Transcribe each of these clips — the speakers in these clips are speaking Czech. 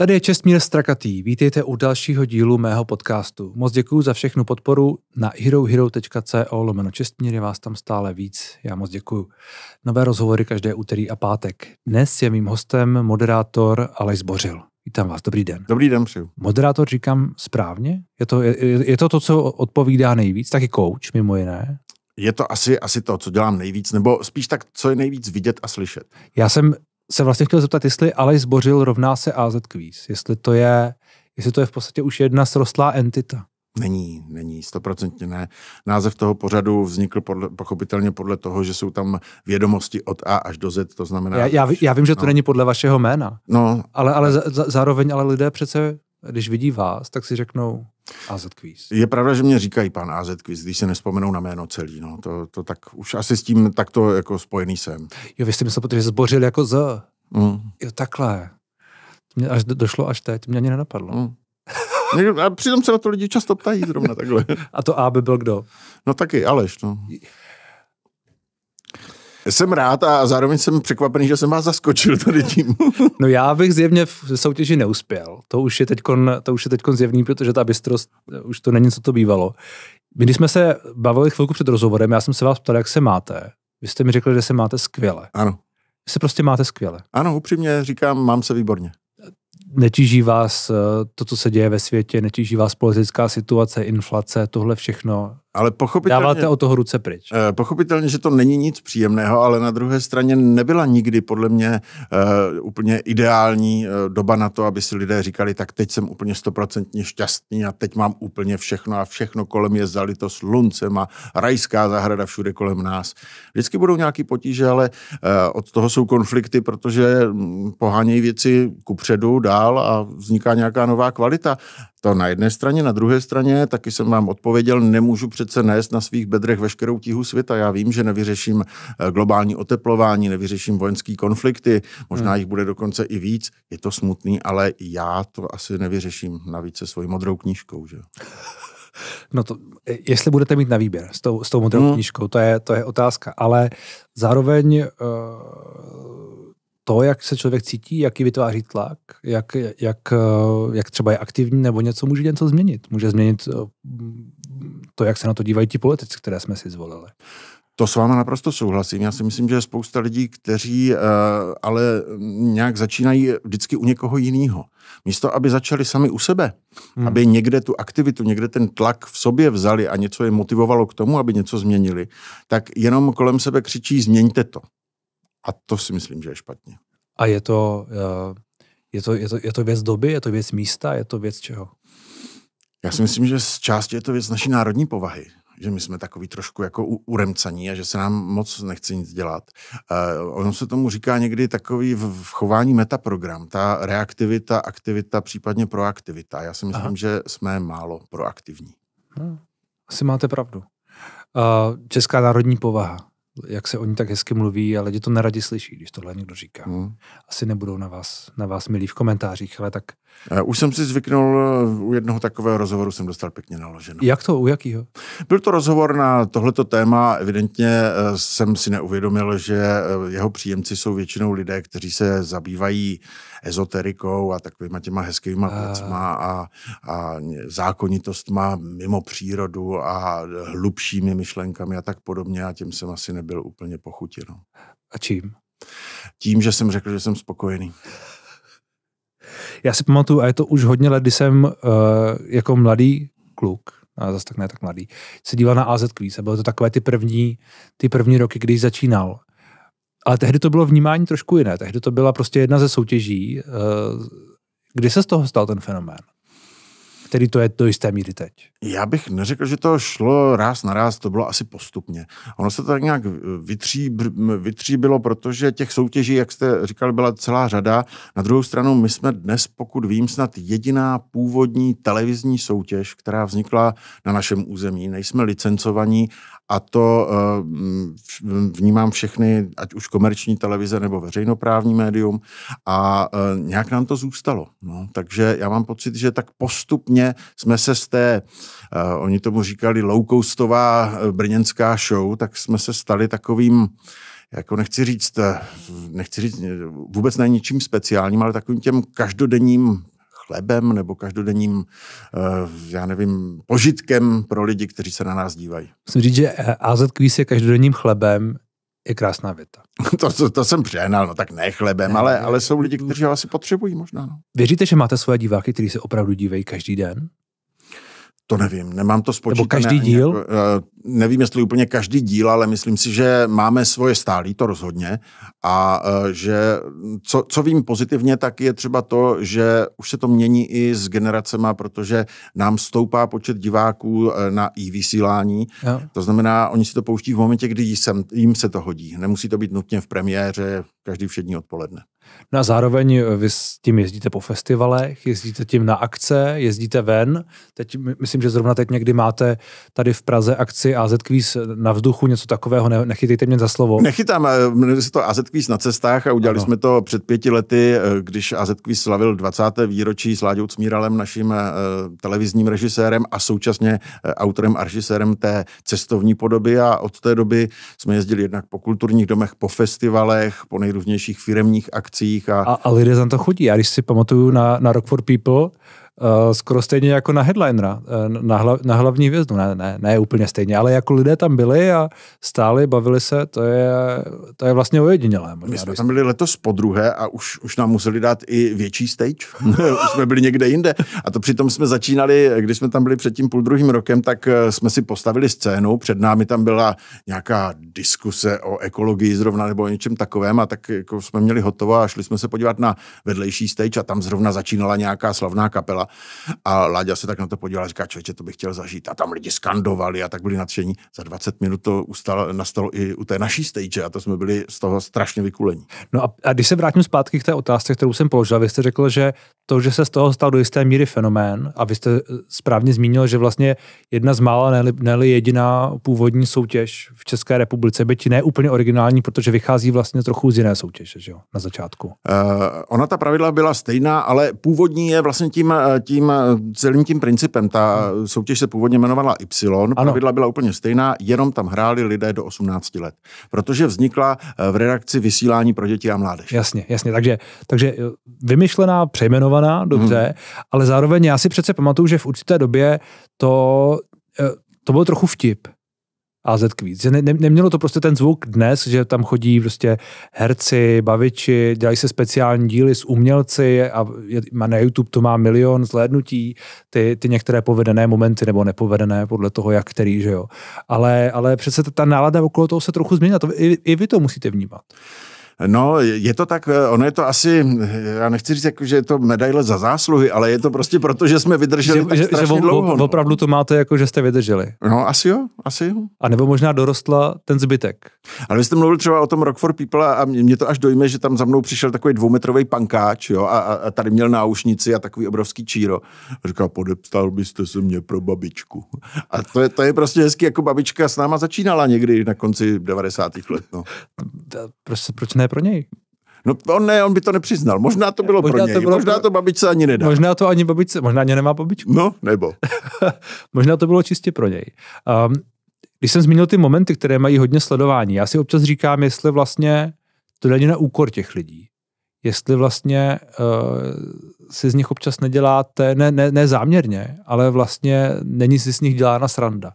Tady je Čestmír Strakatý. Vítejte u dalšího dílu mého podcastu. Moc děkuji za všechnu podporu na herohero.co lomeno Čestmír, je vás tam stále víc. Já moc děkuji. Nové rozhovory každé úterý a pátek. Dnes je mým hostem moderátor Aleš Zbořil. Vítám vás, dobrý den. Dobrý den, přeju. Moderátor říkám správně? Je to, je, je to to, co odpovídá nejvíc? Taky coach, mimo jiné? Je to asi, asi to, co dělám nejvíc, nebo spíš tak, co je nejvíc vidět a slyšet. Já jsem se vlastně chtěl zeptat, jestli Alej Zbořil rovná se AZ Quiz, jestli to je, jestli to je v podstatě už jedna srostlá entita. Není, není, stoprocentně ne. Název toho pořadu vznikl podle, pochopitelně podle toho, že jsou tam vědomosti od A až do Z, to znamená... Já, já, já vím, že to no. není podle vašeho jména, no, ale, ale, ale... Zároveň ale lidé přece když vidí vás, tak si řeknou AZ Quiz. Je pravda, že mě říkají pan AZ Quiz, když se nespomenou na jméno celý. No. To, to tak už asi s tím takto jako spojený jsem. Jo, vy jste se protože zbořil jako Z. Mm. Jo, takhle. Mě až došlo až teď, mě ani nenapadlo. Mm. A přitom se na to lidi často ptají zrovna takhle. A to A by byl kdo? No taky Aleš, no jsem rád a zároveň jsem překvapený, že jsem vás zaskočil tady tím. no já bych zjevně v soutěži neuspěl. To už je teďkon, to už je teďkon zjevný, protože ta bystrost, eh, už to není, co to bývalo. Když jsme se bavili chvilku před rozhovorem, já jsem se vás ptal, jak se máte. Vy jste mi řekli, že se máte skvěle. Ano. Vy se prostě máte skvěle. Ano, upřímně říkám, mám se výborně. Netíží vás eh, to, co se děje ve světě, netíží vás politická situace, inflace, tohle všechno. Ale pochopitelně, Dáváte o toho ruce pryč. Eh, pochopitelně, že to není nic příjemného, ale na druhé straně nebyla nikdy podle mě uh, úplně ideální uh, doba na to, aby si lidé říkali, tak teď jsem úplně stoprocentně šťastný a teď mám úplně všechno a všechno kolem je zalito sluncem a rajská zahrada všude kolem nás. Vždycky budou nějaké potíže, ale uh, od toho jsou konflikty, protože mm, pohánějí věci kupředu dál a vzniká nějaká nová kvalita. To na jedné straně, na druhé straně, taky jsem vám odpověděl, nemůžu přece nést na svých bedrech veškerou tíhu světa. Já vím, že nevyřeším eh, globální oteplování, nevyřeším vojenský konflikty, možná hmm. jich bude dokonce i víc. Je to smutný, ale já to asi nevyřeším navíc se svojí modrou knížkou. Že? No to, eh, jestli budete mít na výběr s tou, s tou modrou hmm. knížkou, to je, to je otázka, ale zároveň eh, to, jak se člověk cítí, jaký vytváří tlak, jak, jak, jak třeba je aktivní nebo něco, může něco změnit. Může změnit to, jak se na to dívají ti politici, které jsme si zvolili. To s váma naprosto souhlasím. Já si myslím, že je spousta lidí, kteří uh, ale nějak začínají vždycky u někoho jiného. Místo, aby začali sami u sebe, hmm. aby někde tu aktivitu, někde ten tlak v sobě vzali a něco je motivovalo k tomu, aby něco změnili, tak jenom kolem sebe křičí změňte to. A to si myslím, že je špatně. A je to, uh, je to, je to, je to věc doby, je to věc místa, je to věc čeho? Já si myslím, že z části je to věc naší národní povahy že my jsme takový trošku jako uremcaní a že se nám moc nechce nic dělat. Uh, ono se tomu říká někdy takový v, v chování metaprogram, ta reaktivita, aktivita, případně proaktivita. Já si myslím, Aha. že jsme málo proaktivní. Hmm. Asi máte pravdu. Uh, česká národní povaha, jak se oni tak hezky mluví, ale lidi to neradi slyší, když tohle někdo říká. Hmm. Asi nebudou na vás, na vás milí v komentářích, ale tak Eh, už jsem si zvyknul, eh, u jednoho takového rozhovoru jsem dostal pěkně naloženo. Jak to, u jakýho? Byl to rozhovor na tohleto téma, evidentně eh, jsem si neuvědomil, že jeho příjemci jsou většinou lidé, kteří se zabývají ezoterikou a takovýma těma hezkýma a... věcma a, a zákonitostma mimo přírodu a hlubšími myšlenkami a tak podobně a tím jsem asi nebyl úplně pochutěn. No. A čím? Tím, že jsem řekl, že jsem spokojený. Já si pamatuju, a je to už hodně let, kdy jsem uh, jako mladý kluk, a zase tak ne tak mladý, se díval na AZ Quiz a byly to takové ty první, ty první roky, když začínal. Ale tehdy to bylo vnímání trošku jiné. Tehdy to byla prostě jedna ze soutěží. Uh, kdy se z toho stal ten fenomén? který to je do jisté míry teď? Já bych neřekl, že to šlo ráz na ráz, to bylo asi postupně. Ono se to tak nějak eh, vytříb, vytříbilo, protože těch soutěží, jak jste říkal, byla celá řada. Na druhou stranu, my jsme dnes, pokud vím, snad jediná původní televizní soutěž, která vznikla na našem území. Nejsme licencovaní a to eh, vnímám všechny, ať už komerční televize nebo veřejnoprávní médium a eh, nějak nám to zůstalo. No, takže já mám pocit, že tak postupně jsme se z té, eh, oni tomu říkali low costová brněnská show, tak jsme se stali takovým jako nechci říct, nechci říct, vůbec ne ničím speciálním, ale takovým těm každodenním chlebem nebo každodenním, eh, já nevím, požitkem pro lidi, kteří se na nás dívají. Musím říct, že eh, AZ Quiz je každodenním chlebem, je krásná věta. to, to, to jsem přehnal, no tak ne chlebem, ne, ale, ale jsou lidi, kteří ho asi potřebují možná. No. Věříte, že máte svoje diváky, kteří se opravdu dívají každý den? To nevím, nemám to spočítané. Nebo každý díl? Jako, eh, nevím, jestli úplně každý díl, ale myslím si, že máme svoje stálí, to rozhodně. A eh, že co, co vím pozitivně, tak je třeba to, že už se to mění i s generacema, protože nám stoupá počet diváků eh, na i vysílání Jo. To znamená, oni si to pouští v momentě, kdy jim se to hodí. Nemusí to být nutně v premiéře každý všední odpoledne. No a zároveň eh, vy s tím jezdíte po festivalech, jezdíte tím na akce, jezdíte ven. Teď myslím, že zrovna teď někdy máte tady v Praze akci AZ Quiz na vzduchu, něco takového, ne, nechytejte mě za slovo. Nechytám, eh, jmenuje se to AZ Quiz na cestách a udělali ano. jsme to před pěti lety, eh, když AZ Quiz slavil 20. výročí s Láďou Cmíralem, naším televizním režisérem a současně autorem a režisérem té cestovní podoby a od té doby jsme jezdili jednak po kulturních domech, po festivalech, po nejrůznějších firemních akcích akcích. A, a, a lidé tam to chodí. Já když si pamatuju na, na Rock for People, Uh, skoro stejně jako na headlinera, eh, na, hla, na hlavní hvězdu. Ne, ne, ne úplně stejně, ale jako lidé tam byli a stáli, bavili se, to je, to je vlastně ojedinělé. My jsme tam byli letos po druhé a už, už nám museli dát i větší stage. už jsme byli někde jinde. A to přitom jsme začínali, když jsme tam byli před tím půl druhým rokem, tak eh, jsme si postavili scénu. Před námi tam byla nějaká diskuse o ekologii zrovna nebo o něčem takovém a tak jako jsme měli hotovo a šli jsme se podívat na vedlejší stage a tam zrovna začínala nějaká slavná kapela a Láďa se tak na to podíval a říká, člověče, to bych chtěl zažít. A tam lidi skandovali a tak byli nadšení. Za 20 minut to ustalo, nastalo i u té naší stage a to jsme byli z toho strašně vykulení. No a, a když se vrátím zpátky k té otázce, kterou jsem položil, vy jste řekl, že to, že se z toho stal do jisté míry fenomén, a vy jste e, správně zmínil, že vlastně jedna z mála, ne jediná původní soutěž v České republice, byť ne úplně originální, protože vychází vlastně trochu z jiné soutěže, že jo, na začátku. Uh, ona ta pravidla byla stejná, ale původní je vlastně tím uh, tím eh, celým tím principem. Ta hmm. soutěž se původně jmenovala Y, pravidla byla úplně stejná, jenom tam hráli lidé do 18 let, protože vznikla eh, v redakci vysílání pro děti a mládež. Jasně, jasně, takže, takže eh, vymyšlená, přejmenovaná, hmm. dobře, hmm. ale zároveň já si přece pamatuju, že v určité době to, to byl trochu vtip, AZ Quiz. ne, ne, nemělo to prostě ten zvuk dnes, že tam chodí prostě herci, baviči, dělají se speciální díly s umělci a je, na YouTube to má milion zhlédnutí, ty, ty některé povedené momenty nebo nepovedené podle toho, jak který, že jo. Ale, ale přece ta nálada okolo toho se trochu změnila, to i, i vy to musíte vnímat. No, je to tak, ono je to asi, já nechci říct, jako, že je to medaile za zásluhy, ale je to prostě proto, že jsme vydrželi že, tak že, že dlouho. dlouho. No. Opravdu to máte jako, že jste vydrželi. No, asi jo, asi jo. A nebo možná dorostla ten zbytek. Ale vy jste mluvil třeba o tom Rock for People a mě to až dojme, že tam za mnou přišel takový dvoumetrový pankáč, jo, a, a tady měl náušnici a takový obrovský číro. A říkal, podepstal byste se mě pro babičku. A to je, to je prostě hezky, jako babička s náma začínala někdy na konci 90. let. No. Prostě, proč ne pro něj. No on ne, on by to nepřiznal. Možná to bylo možná pro něj, to bylo možná pro... to babičce ani nedá. Možná to ani babičce, možná ani nemá babičku. No, nebo. možná to bylo čistě pro něj. Um, když jsem zmínil ty momenty, které mají hodně sledování, já si občas říkám, jestli vlastně to není na úkor těch lidí. Jestli vlastně uh, si z nich občas neděláte, ne, ne, ne záměrně, ale vlastně není si z nich dělána sranda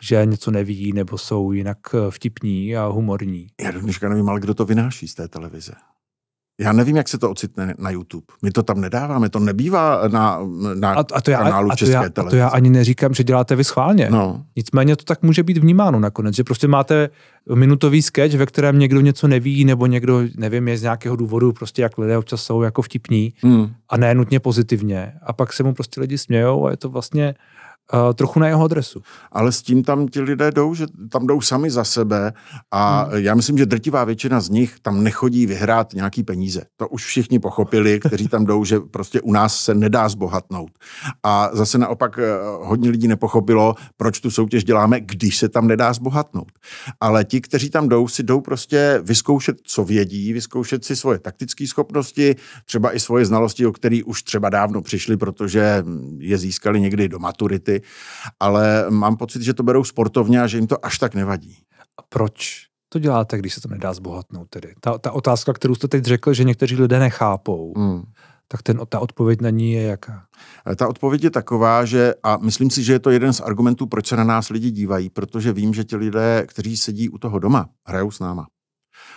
že něco nevidí nebo jsou jinak eh, vtipní a humorní. Já do dneška nevím, ale kdo to vynáší z té televize. Já nevím, jak se to ocitne na YouTube. My to tam nedáváme, to nebývá na, na a, a to já, kanálu a to České já, televize. A to já ani neříkám, že děláte vy schválně. No. Nicméně to tak může být vnímáno nakonec, že prostě máte minutový sketch, ve kterém někdo něco neví, nebo někdo, nevím, je z nějakého důvodu, prostě jak lidé občas jsou jako vtipní hmm. a ne nutně pozitivně. A pak se mu prostě lidi smějou a je to vlastně Uh, trochu na jeho adresu. Ale s tím tam ti lidé jdou, že tam jdou sami za sebe a hmm. já myslím, že drtivá většina z nich tam nechodí vyhrát nějaký peníze. To už všichni pochopili, kteří tam jdou, že prostě u nás se nedá zbohatnout. A zase naopak eh, hodně lidí nepochopilo, proč tu soutěž děláme, když se tam nedá zbohatnout. Ale ti, kteří tam jdou, si jdou prostě vyzkoušet, co vědí, vyzkoušet si svoje taktické schopnosti, třeba i svoje znalosti, o které už třeba dávno přišli, protože je získali někdy do maturity ale mám pocit, že to berou sportovně a že jim to až tak nevadí. A proč to děláte, když se to nedá zbohatnout tedy? Ta, ta otázka, kterou jste teď řekl, že někteří lidé nechápou, hmm. tak ten, ta odpověď na ní je jaká? E, ta odpověď je taková, že, a myslím si, že je to jeden z argumentů, proč se na nás lidi dívají, protože vím, že ti lidé, kteří sedí u toho doma, hrajou s náma.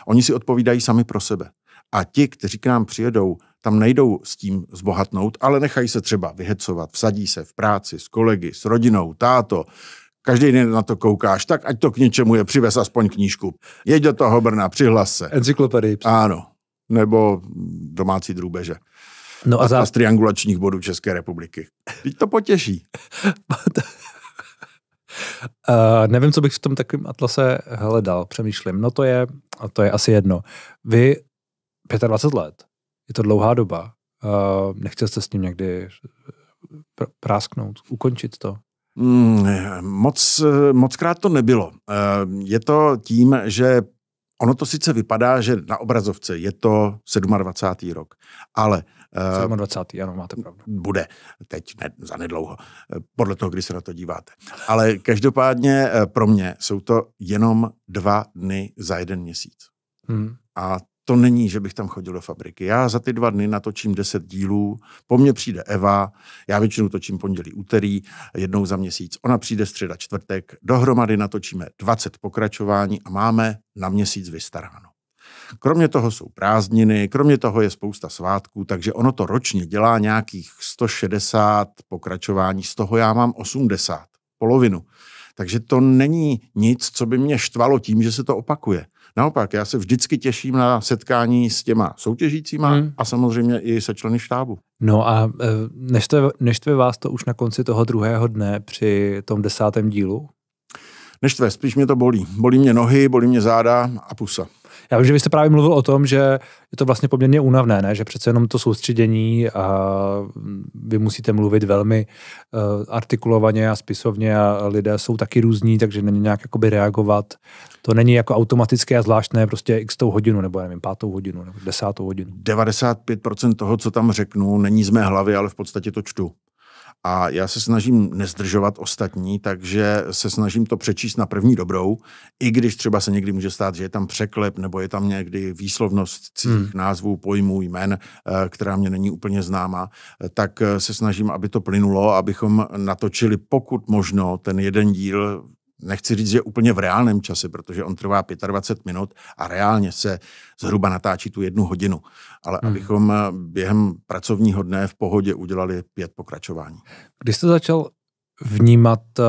Oni si odpovídají sami pro sebe. A ti, kteří k nám přijedou, tam nejdou s tím zbohatnout, ale nechají se třeba vyhecovat, vsadí se v práci s kolegy, s rodinou, táto. Každý den na to koukáš, tak ať to k něčemu je, přivez aspoň knížku. Jeď do toho Brna, přihlas se. Encyklopedii. Ano, nebo domácí drůbeže. No a, za... a z triangulačních bodů České republiky. Teď to potěší. Uh, nevím, co bych v tom takovém atlase hledal, přemýšlím. No to je, to je asi jedno. Vy 25 let. Je to dlouhá doba. Uh, nechtěl jste s ním někdy pr- prásknout, ukončit to? Mm, moc, moc krát to nebylo. Eh, je to tím, že ono to sice vypadá, že na obrazovce je to 27. rok, ale... 27. Eh, ano, máte pravdu. Bude, teď ne, za nedlouho, podle toho, kdy se na to díváte. Ale každopádně eh, pro mě jsou to jenom dva dny za jeden měsíc. Hmm. A to není, že bych tam chodil do fabriky. Já za ty dva dny natočím deset dílů, po mně přijde Eva, já většinou točím pondělí, úterý, jednou za měsíc, ona přijde středa, čtvrtek, dohromady natočíme 20 pokračování a máme na měsíc vystaráno. Kromě toho jsou prázdniny, kromě toho je spousta svátků, takže ono to ročně dělá nějakých 160 pokračování, z toho já mám 80, polovinu. Takže to není nic, co by mě štvalo tím, že se to opakuje. Naopak, já se vždycky těším na setkání s těma soutěžícíma hmm. a samozřejmě i se členy štábu. No a neštve, eh, neštve vás to už na konci toho druhého dne při tom desátém dílu? Neštve, spíš mě to bolí. Bolí mě nohy, bolí mě záda a pusa. Já vím, že vy jste právě mluvil o tom, že je to vlastně poměrně únavné, ne? že přece jenom to soustředění a vy musíte mluvit velmi eh, artikulovaně a spisovně a lidé jsou taky různí, takže není nějak jakoby reagovat to není jako automatické a zvláštné prostě x tou hodinu, nebo já nevím, pátou hodinu, nebo desátou hodinu. 95% toho, co tam řeknu, není z mé hlavy, ale v podstatě to čtu. A já se snažím nezdržovat ostatní, takže se snažím to přečíst na první dobrou, i když třeba se někdy může stát, že je tam překlep nebo je tam někdy výslovnost cích hmm. názvů, pojmů, jmen, eh, která mě není úplně známa, eh, tak eh, se snažím, aby to plynulo, abychom natočili pokud možno ten jeden díl nechci říct, že úplně v reálném čase, protože on trvá 25 minut a reálně se zhruba natáčí tu jednu hodinu. Ale hmm. abychom eh, během pracovního dne v pohodě udělali pět pokračování. Když jste začal vnímat, eh,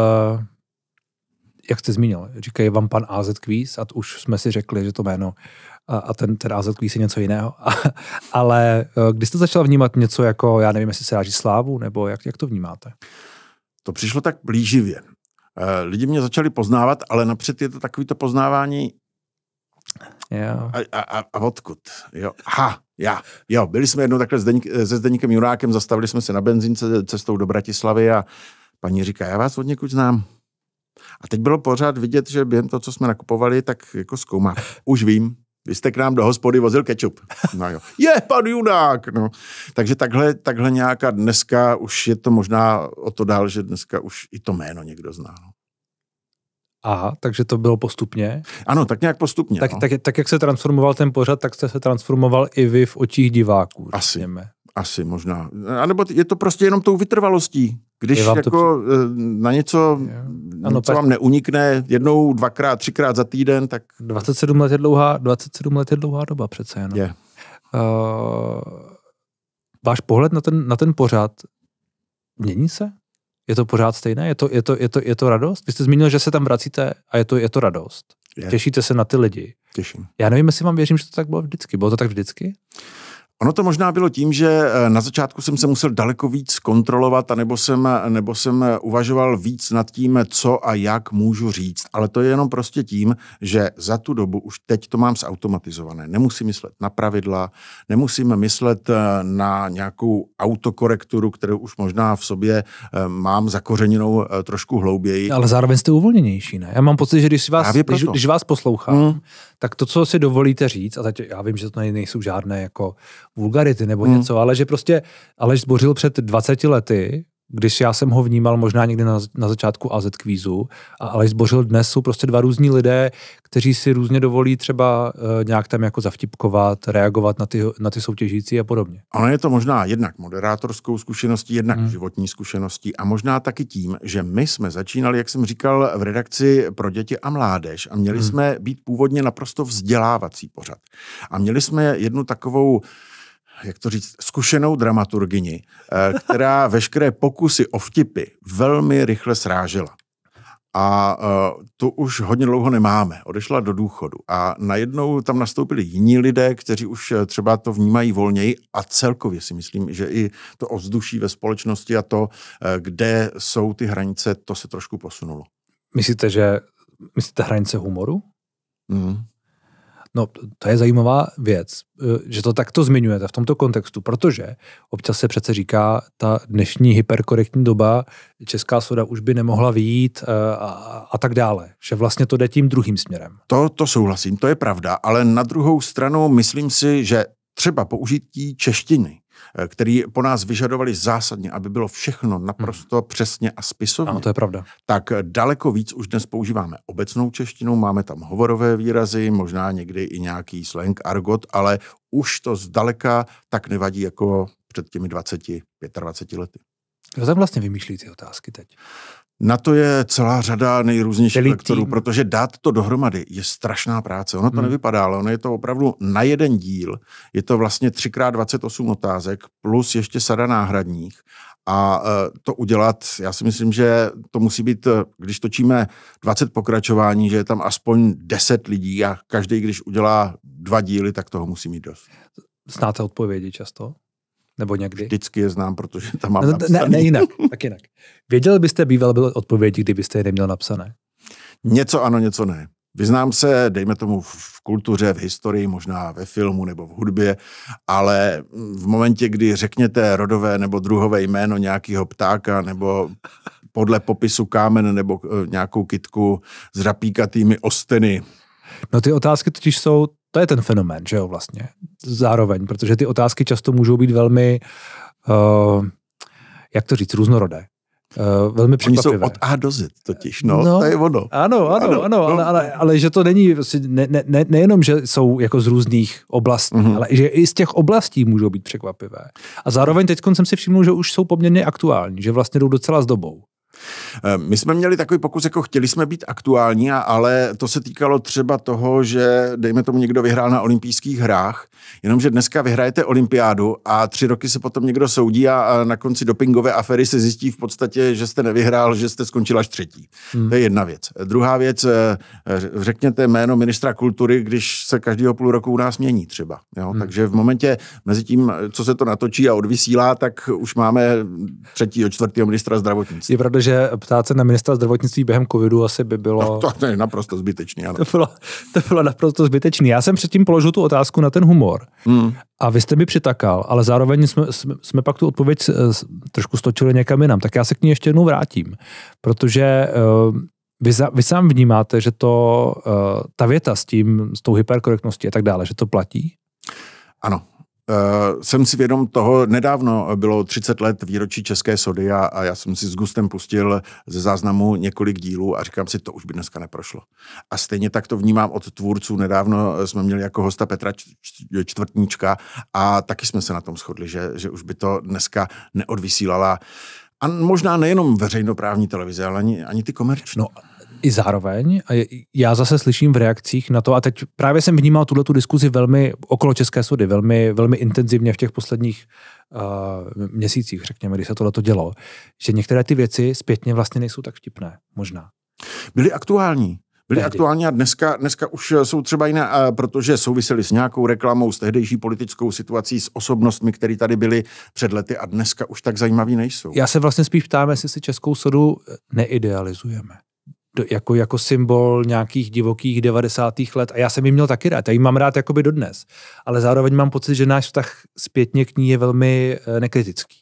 jak jste zmínil, říkají vám pan AZ Quiz a už jsme si řekli, že to jméno a, ten, ten AZ Quiz je něco jiného. Ale eh, když jste začal vnímat něco jako, já nevím, jestli se ráží slávu, nebo jak, jak to vnímáte? To přišlo tak blíživě. Eh, lidi mě začali poznávat, ale napřed je to takový to poznávání jo. A, a, a odkud. Jo. ha, já. Jo, byli jsme jednou takhle Zdeň, eh, se Zdeníkem Jurákem, zastavili jsme se na benzínce eh, cestou do Bratislavy a paní říká, já vás od někud znám. A teď bylo pořád vidět, že během toho, co jsme nakupovali, tak jako zkoumá. Už vím, vy jste k nám do hospody vozil kečup. No jo. Je, pan Junák! No. Takže takhle, takhle nějaká dneska už je to možná o to dál, že dneska už i to jméno někdo zná. No. A, takže to bylo postupně? Ano, tak nějak postupně. Tak, no. tak, tak, tak jak se transformoval ten pořad, tak jste se transformoval i vy v očích diváků. Asi. Řekněme. Asi možná. A nebo je to prostě jenom tou vytrvalostí. Když jako to... Eh, na něco, ano, něco vám neunikne jednou, dvakrát, třikrát za týden, tak... 27 let je dlouhá, 27 let je dlouhá doba přece jenom. Je. Uh, váš pohled na ten, na ten pořád mění se? Je to pořád stejné? Je to, je to, je to, je to radost? Vy jste zmínil, že se tam vracíte a je to, je to radost. Je. Těšíte se na ty lidi. Těším. Já nevím, jestli vám věřím, že to tak bylo vždycky. Bylo to tak vždycky? Ono to možná bylo tím, že eh, na začátku jsem se musel daleko víc kontrolovat, anebo jsem, nebo jsem uvažoval víc nad tím, co a jak můžu říct. Ale to je jenom prostě tím, že za tu dobu už teď to mám zautomatizované. Nemusím myslet na pravidla, nemusím myslet eh, na nějakou autokorekturu, kterou už možná v sobě eh, mám zakořeněnou trošku hlouběji. Ale zároveň jste uvolněnější, ne? Já mám pocit, že když vás, když, když vás poslouchám, hmm tak to, co si dovolíte říct, a teď já vím, že to nejsou žádné jako vulgarity nebo hmm. něco, ale že prostě Aleš zbořil před 20 lety když já jsem ho vnímal možná někdy na, na začátku AZ kvízu, a ale zbořil dnes jsou prostě dva různí lidé, kteří si různě dovolí třeba e, nějak tam jako zavtipkovat, reagovat na ty, na ty soutěžící a podobně. Ono je to možná jednak moderátorskou zkušeností, jednak hmm. životní zkušeností a možná taky tím, že my jsme začínali, jak jsem říkal, v redakci pro děti a mládež a měli hmm. jsme být původně naprosto vzdělávací pořad. A měli jsme jednu takovou jak to říct, zkušenou dramaturgini, eh, která veškeré pokusy o vtipy velmi rychle srážela. A uh, tu už hodně dlouho nemáme. Odešla do důchodu a najednou tam nastoupili jiní lidé, kteří už eh, třeba to vnímají volněji a celkově si myslím, že i to ovzduší ve společnosti a to, uh, kde jsou ty hranice, to se trošku posunulo. Myslíte, že myslíte hranice humoru? Mm. No, to je zajímavá věc, eh, že to takto zmiňujete v tomto kontextu, protože občas se přece říká, ta dnešní hyperkorektní doba, česká soda už by nemohla výjít a, eh, a, a tak dále, že vlastně to jde tím druhým směrem. To, to souhlasím, to je pravda, ale na druhou stranu myslím si, že třeba použití češtiny Eh, který po nás vyžadovali zásadně, aby bylo všechno naprosto hmm. přesně a spisovně. Ano, to je pravda. Tak eh, daleko víc už dnes používáme obecnou češtinu, máme tam hovorové výrazy, možná někdy i nějaký slang, argot, ale už to zdaleka tak nevadí jako před těmi 20, 25 lety. Kdo tam vlastně vymýšlí ty otázky teď? Na to je celá řada nejrůznějších lektorů, protože dát to dohromady je strašná práce. Ono to hmm. nevypadá, ale ono je to opravdu na jeden díl. Je to vlastně 3x28 otázek plus ještě sada náhradních. A e, to udělat, já si myslím, že to musí být, e, když točíme 20 pokračování, že je tam aspoň 10 lidí a každý, když udělá dva díly, tak toho musí mít dost. Znáte odpovědi často? Nebo někdy? Vždycky je znám, protože tam mám no, napsaný. ne, ne, jinak, tak jinak. Věděl byste býval byl odpověď, kdybyste je neměl napsané? Něco ano, něco ne. Vyznám se, dejme tomu, v kultuře, v historii, možná ve filmu nebo v hudbě, ale v momentě, kdy řekněte rodové nebo druhové jméno nějakého ptáka nebo podle popisu kámen nebo eh, nějakou kitku s rapíkatými osteny. No ty otázky totiž jsou to je ten fenomén, že jo, vlastně. Zároveň, protože ty otázky často můžou být velmi, uh, jak to říct, různorodé. Uh, velmi překvapivé. Oni jsou od A do Z totiž, no, no to je ono. Ano, ano, ano, ano no. ale, ale, ale že to není, ne, ne, ne, nejenom, že jsou jako z různých oblastí, mm-hmm. ale že i z těch oblastí můžou být překvapivé. A zároveň teď jsem si všiml, že už jsou poměrně aktuální, že vlastně jdou docela s dobou. Eh, my jsme měli takový pokus, jako chtěli jsme být aktuální, ale to se týkalo třeba toho, že dejme tomu někdo vyhrál na olympijských hrách, jenomže dneska vyhrajete olympiádu a tři roky se potom někdo soudí a na konci dopingové afery se zjistí v podstatě, že jste nevyhrál, že jste skončil až třetí. Hmm. To je jedna věc. Druhá věc, eh, eh, řekněte jméno ministra kultury, když se každého půl roku u nás mění třeba. Jo? Hmm. Takže v momentě mezi tím, co se to natočí a odvysílá, tak už máme třetího, čtvrtého ministra zdravotnictví. Je pravda, že takže ptát se na ministra zdravotnictví během covidu asi by bylo... No, to, je naprosto zbytečný, ano. To bylo, to bylo naprosto zbytečný. Já jsem předtím položil tu otázku na ten humor hmm. a vy jste mi přitakal, ale zároveň jsme, jsme, jsme pak tu odpověď trošku stočili někam jinam, tak já se k ní ještě jednou vrátím, protože uh, vy, za, vy sám vnímáte, že to, uh, ta věta s tím, s tou hyperkorektností a tak dále, že to platí? Ano, Uh, jsem si vědom toho, nedávno bylo 30 let výročí České sody a, a já jsem si s Gustem pustil ze záznamu několik dílů a říkám si, to už by dneska neprošlo. A stejně tak to vnímám od tvůrců. Nedávno jsme měli jako hosta Petra Čtvrtníčka a taky jsme se na tom shodli, že, že už by to dneska neodvysílala a možná nejenom veřejnoprávní televize, ale ani, ani ty komerční. No i zároveň, a já zase slyším v reakcích na to, a teď právě jsem vnímal tuhle tu diskuzi velmi okolo České sudy, velmi, velmi intenzivně v těch posledních uh, měsících, řekněme, kdy se tohle to dělo, že některé ty věci zpětně vlastně nejsou tak vtipné, možná. Byly aktuální. Byly aktuální a dneska, dneska už eh, jsou třeba jiné, eh, protože souvisely s nějakou reklamou, s tehdejší politickou situací, s osobnostmi, které tady byly před lety a dneska už tak zajímavý nejsou. Já se vlastně spíš ptám, jestli si Českou sodu neidealizujeme do, jako, jako symbol nějakých divokých 90. let. A já jsem ji měl taky rád. Já ji mám rád jakoby dodnes. Ale zároveň mám pocit, že náš vztah zpětně k ní je velmi eh, nekritický.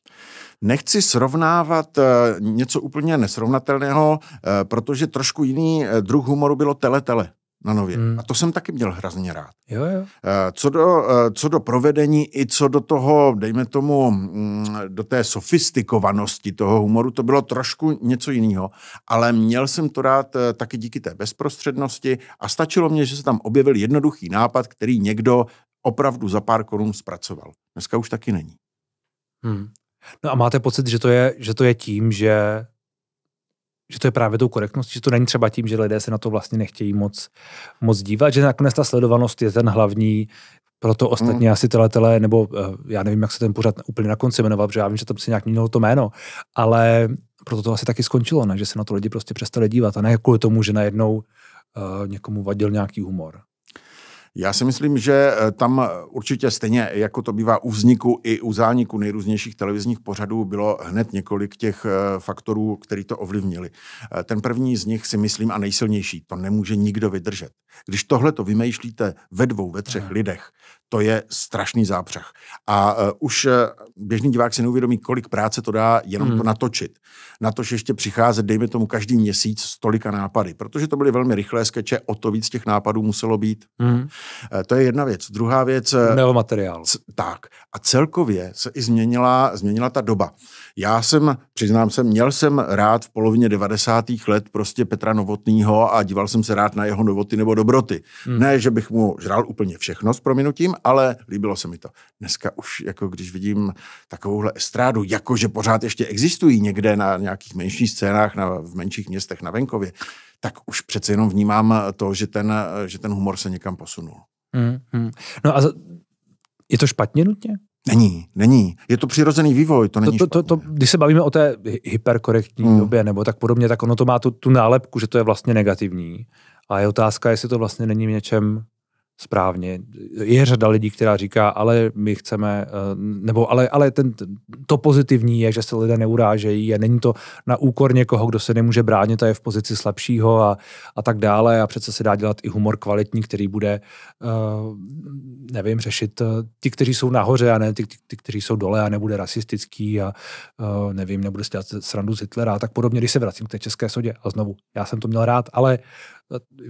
Nechci srovnávat eh, něco úplně nesrovnatelného, eh, protože trošku jiný druh humoru bylo tele-tele na nově. Hmm. A to jsem taky měl hrazně rád. Jo, jo. Eh, co, do, eh, co do provedení i co do toho, dejme tomu, mm, do té sofistikovanosti toho humoru, to bylo trošku něco jiného, ale měl jsem to rád eh, taky díky té bezprostřednosti a stačilo mě, že se tam objevil jednoduchý nápad, který někdo opravdu za pár korun zpracoval. Dneska už taky není. Hmm. No a máte pocit, že to je, že to je tím, že že to je právě tou korektností, že to není třeba tím, že lidé se na to vlastně nechtějí moc, moc dívat, že nakonec ta sledovanost je ten hlavní, proto hmm. ostatně mm. asi teletele, nebo eh, já nevím, jak se ten pořád úplně na konci jmenoval, protože já vím, že tam se nějak měnilo to jméno, ale proto to asi taky skončilo, ne? že se na to lidi prostě přestali dívat a ne kvůli tomu, že najednou uh, někomu vadil nějaký humor. Já si myslím, že eh, tam eh, určitě stejně, jako to bývá u vzniku i u zániku nejrůznějších televizních pořadů, bylo hned několik těch eh, faktorů, který to ovlivnili. Ten první z nich si myslím a nejsilnější, to nemůže nikdo vydržet. Když tohle to vymýšlíte ve dvou, ve třech lidech, to je strašný zápřeh. A uh, už uh, běžný divák si neuvědomí, kolik práce to dá jenom hmm. to natočit. Na to, že ještě přicházet, dejme tomu, každý měsíc s tolika nápady, protože to byly velmi rychlé skeče, o to víc těch nápadů muselo být. Hmm. Uh, to je jedna věc. Druhá věc... Neomateriál. materiál. C- tak. A celkově se i změnila, změnila ta doba. Já jsem, přiznám se, měl jsem rád v polovině 90. let prostě Petra Novotného a díval jsem se rád na jeho novoty nebo dobroty. Hmm. Ne, že bych mu žral úplně všechno s prominutím, ale líbilo se mi to. Dneska už, jako když vidím takovouhle estrádu, jakože pořád ještě existují někde na nějakých menších scénách, na, v menších městech na venkově, tak už přece jenom vnímám to, že ten, že ten humor se někam posunul. Hmm, hmm. No a za, je to špatně nutně? Není, není. Je to přirozený vývoj, to není to, to, to, to, Když se bavíme o té hyperkorektní hmm. době nebo tak podobně, tak ono to má tu, tu nálepku, že to je vlastně negativní. A je otázka, jestli to vlastně není v něčem správně. Je řada lidí, která říká, ale my chceme, eh, nebo ale, ale ten, to pozitivní je, že se lidé neurážejí a není to na úkor někoho, kdo se nemůže bránit a je v pozici slabšího a, a tak dále a přece se dá dělat i humor kvalitní, který bude, eh, nevím, řešit eh, ty, kteří jsou nahoře a ne ty, ty, ty kteří jsou dole a nebude rasistický a nevím, nebude si dělat srandu z Hitlera a tak podobně, když se vracím k té české sodě a znovu, já jsem to měl rád, ale uh,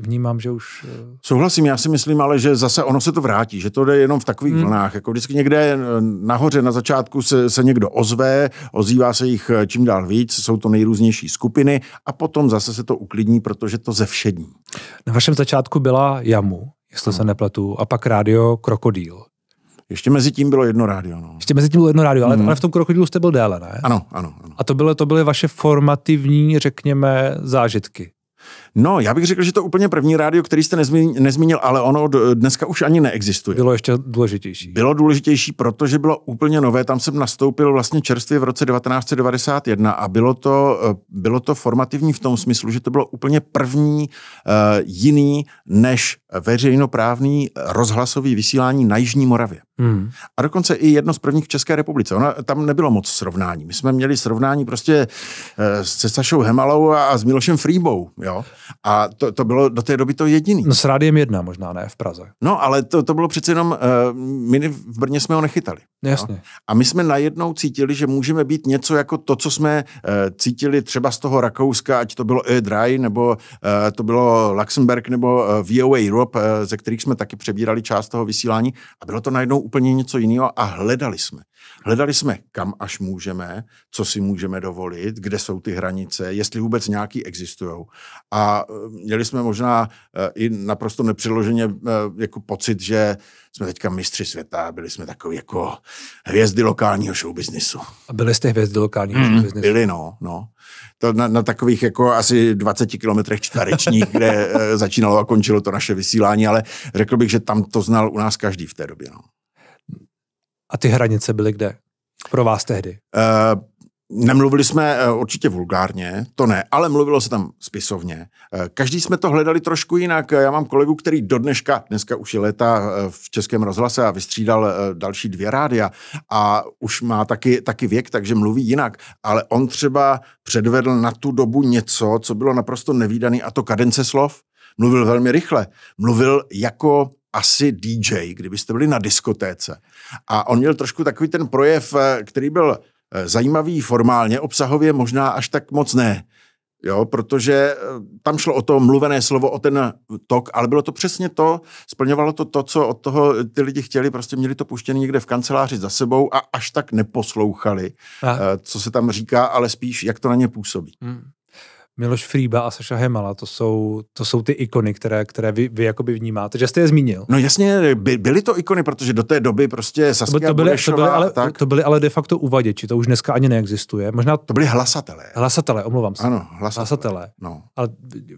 vnímám, že už... Eh, Souhlasím, já si myslím, ale že zase ono se to vrátí, že to jde jenom v takových hmm. vlnách. Jako vždycky někde eh, nahoře na začátku se, se někdo ozve, ozývá se jich eh, čím dál víc, jsou to nejrůznější skupiny a potom zase se to uklidní, protože to ze všední. Na vašem začátku byla jamu, jestli hmm. se nepletu, a pak rádio Krokodýl. Ještě mezi tím bylo jedno rádio. No. Ještě mezi tím bylo jedno rádio, ale, mm. ale v tom krokodilu jste byl déle, ne? Ano, ano. ano. A to byly, to byly vaše formativní, řekněme, zážitky. No, já bych řekl, že to úplně první rádio, který jste nezmínil, nezmínil ale ono dneska už ani neexistuje. Bylo ještě důležitější. Bylo důležitější, protože bylo úplně nové. Tam jsem nastoupil vlastně čerstvě v roce 1991 a bylo to, eh, bylo to formativní v tom smyslu, že to bylo úplně první uh, jiný než veřejnoprávný rozhlasový vysílání na Jižní Moravě. Hmm. A dokonce i jedno z prvních v České republice. Ona, tam nebylo moc srovnání. My jsme měli srovnání prostě uh, se Sašou Hemalou a, a s Milošem Frýbou. Jo? A to, to bylo do té doby to jediný. No s Rádiem jedna možná, ne, v Praze. No, ale to, to bylo přece jenom, uh, my v Brně jsme ho nechytali. Jasně. No? A my jsme najednou cítili, že můžeme být něco jako to, co jsme uh, cítili třeba z toho Rakouska, ať to bylo E-Dry, nebo uh, to bylo Luxemburg, nebo uh, VOA Europe, uh, ze kterých jsme taky přebírali část toho vysílání. A bylo to najednou úplně něco jiného a hledali jsme. Hledali jsme, kam až můžeme, co si můžeme dovolit, kde jsou ty hranice, jestli vůbec nějaký existují. A eh, měli jsme možná eh, i naprosto nepřiloženě eh, jako pocit, že jsme teďka mistři světa, byli jsme takový jako hvězdy lokálního showbiznisu. A byli jste hvězdy lokálního mm, showbiznisu? Byli, no, no. To na, na takových jako asi 20 kilometrech čtverečních, kde začínalo a končilo to naše vysílání, ale řekl bych, že tam to znal u nás každý v té době. No. A ty hranice byly kde? Pro vás tehdy? Uh, Nemluvili jsme eh, určitě vulgárně, to ne, ale mluvilo se tam spisovně. Eh, každý jsme to hledali trošku jinak. Já mám kolegu, který do dneška, dneska už je léta v Českém rozhlase a vystřídal další dvě rádia a už má taky, taky věk, takže mluví jinak. Ale on třeba předvedl na tu dobu něco, co bylo naprosto nevýdaný a to kadence slov. Mluvil velmi rychle. Mluvil jako asi DJ, kdybyste byli na diskotéce. A on měl trošku takový ten projev, eh, který byl eh, zajímavý formálně, obsahově možná až tak moc ne. Jo, protože eh, tam šlo o to mluvené slovo, o ten tok, ale bylo to přesně to, splňovalo to to, co od toho ty lidi chtěli, prostě měli to puštěné někde v kanceláři za sebou a až tak neposlouchali, a. co se tam říká, ale spíš jak to na ně působí. Hmm. Miloš Frýba a Saša Hemala, to jsou, to jsou ty ikony, které, které vy, vy jakoby vnímáte, že jste je zmínil. No jasně, by, byly to ikony, protože do té doby prostě Saskia to, to, byly, to, byly ale, tak. to byly ale de facto uvaděči, to už dneska ani neexistuje. Možná to byly hlasatelé. Hlasatelé, omlouvám se. Ano, hlasatelé. hlasatelé. No. Ale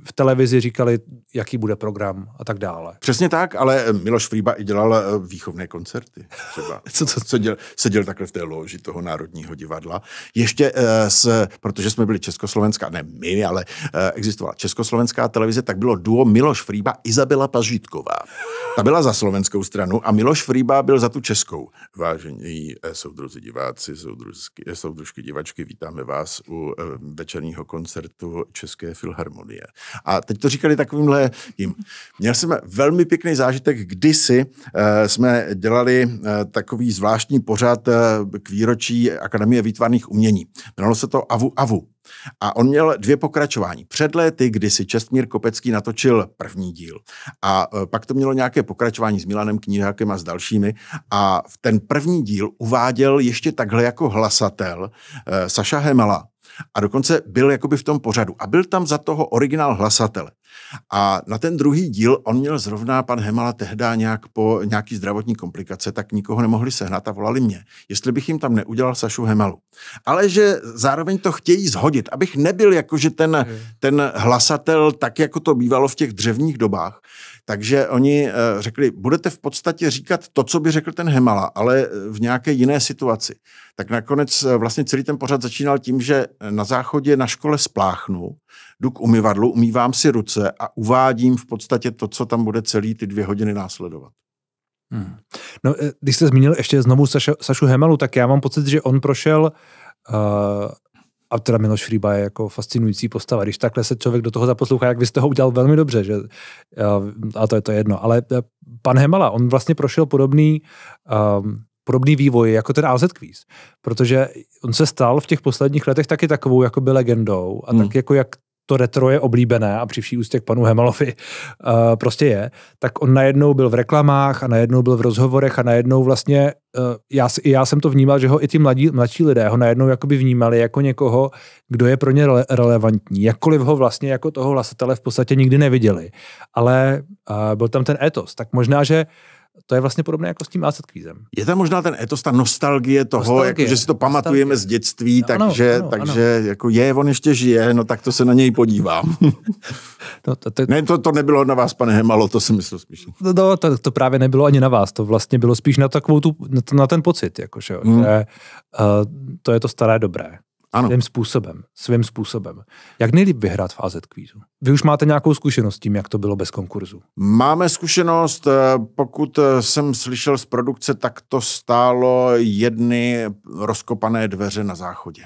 v televizi říkali, jaký bude program a tak dále. Přesně tak, ale eh, Miloš Frýba i dělal eh, výchovné koncerty. Třeba. co, co? děl? seděl takhle v té loži toho Národního divadla. Ještě, uh, s, protože jsme byli Československá, ne my, ale eh, existovala československá televize, tak bylo duo Miloš Frýba, Izabela Pažitková. Ta byla za slovenskou stranu a Miloš Frýba byl za tu českou. Vážení eh, soudruzi diváci, soudružky, eh, soudružky divačky, vítáme vás u večerního koncertu České filharmonie. A teď to říkali takovýmhle jim. Měl jsem velmi pěkný zážitek. Kdysi jsme dělali takový zvláštní pořad k výročí Akademie výtvarných umění. Jmenovalo se to Avu Avu. A on měl dvě pokračování. Před léty, kdy si Čestmír Kopecký natočil první díl a e, pak to mělo nějaké pokračování s Milanem Knížákem a s dalšími a ten první díl uváděl ještě takhle jako hlasatel e, Saša Hemela, a dokonce byl jakoby v tom pořadu. A byl tam za toho originál hlasatele. A na ten druhý díl on měl zrovna pan Hemala tehda nějak po nějaký zdravotní komplikace, tak nikoho nemohli sehnat a volali mě, jestli bych jim tam neudělal Sašu Hemalu. Ale že zároveň to chtějí zhodit, abych nebyl jakože ten, ten hlasatel, tak jako to bývalo v těch dřevních dobách, takže oni eh, řekli, budete v podstatě říkat to, co by řekl ten Hemala, ale eh, v nějaké jiné situaci. Tak nakonec eh, vlastně celý ten pořad začínal tím, že na záchodě na škole spláchnu, jdu k umyvadlu, umývám si ruce a uvádím v podstatě to, co tam bude celý ty dvě hodiny následovat. Hmm. No, když jste zmínil ještě znovu Saša, Sašu Hemalu, tak já mám pocit, že on prošel uh, a teda Miloš Frýba je jako fascinující postava. Když takhle se člověk do toho zaposlouchá, jak vy jste ho udělal velmi dobře, že, eh, a to je to jedno. Ale eh, pan Hemala, on vlastně prošel podobný, um, podobný vývoj jako ten AZ Quiz, protože on se stal v těch posledních letech taky takovou jakoby legendou a hmm. tak jako jak to retro je oblíbené a při vší ústě k panu Hemalovi uh, prostě je, tak on najednou byl v reklamách a najednou byl v rozhovorech a najednou vlastně, uh, já, já jsem to vnímal, že ho i ty mladí, mladší lidé ho najednou jakoby vnímali jako někoho, kdo je pro ně rele- relevantní. Jakkoliv ho vlastně jako toho hlasatele v podstatě nikdy neviděli. Ale uh, byl tam ten etos. Tak možná, že uh, to je vlastně podobné jako s tím asset kvízem. Je tam možná ten etos, ta nostalgie toho, nostalgie, jako, že si to pamatujeme nostalgie. z dětství, no, ano, takže, ano, takže ano. jako je, on ještě žije, no tak to se na něj podívám. no, to, to, ne, to, to nebylo na vás, pane Hemalo, to jsem myslel spíš. No, to, no, to, to právě nebylo ani na vás, to vlastně bylo spíš na takovou tu, na, na ten pocit, jako, že, hmm. že uh, to je to staré dobré. Ano. Svým způsobem. Svým způsobem. Jak nejlíp vyhrát v AZ kvízu? Vy už máte nějakou zkušenost s tím, jak to bylo bez konkurzu? Máme zkušenost. Eh, pokud eh, jsem slyšel z produkce, tak to stálo jedny rozkopané dveře na záchodě.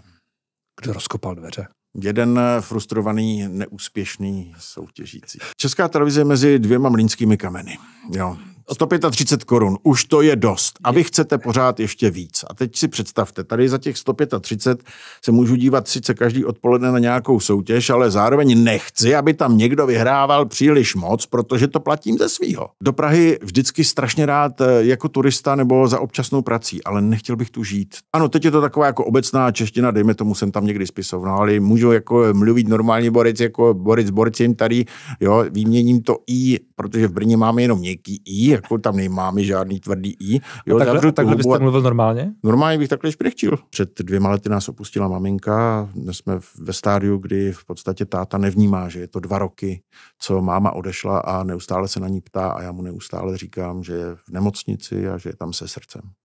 Kdo rozkopal dveře? Jeden eh, frustrovaný, neúspěšný soutěžící. Česká televize je mezi dvěma mlínskými kameny. Jo. 135 korun, už to je dost. A vy chcete pořád ještě víc. A teď si představte, tady za těch 135 se můžu dívat sice každý odpoledne na nějakou soutěž, ale zároveň nechci, aby tam někdo vyhrával příliš moc, protože to platím ze svýho. Do Prahy vždycky strašně rád eh, jako turista nebo za občasnou prací, ale nechtěl bych tu žít. Ano, teď je to taková jako obecná čeština, dejme tomu, jsem tam někdy spisovnal, ale můžu jako eh, mluvit normálně Boric, jako Borec Borcem tady, jo, výměním to i, protože v Brně máme jenom měkký i, jako tam nemáme žádný tvrdý i. Jo, a takhle, takhle byste mluvil normálně? Normálně bych takhle šprechčil. Před dvěma lety nás opustila maminka, dnes jsme ve stádiu, kdy v podstatě táta nevnímá, že je to dva roky, co máma odešla a neustále se na ní ptá a já mu neustále říkám, že je v nemocnici a že je tam se srdcem.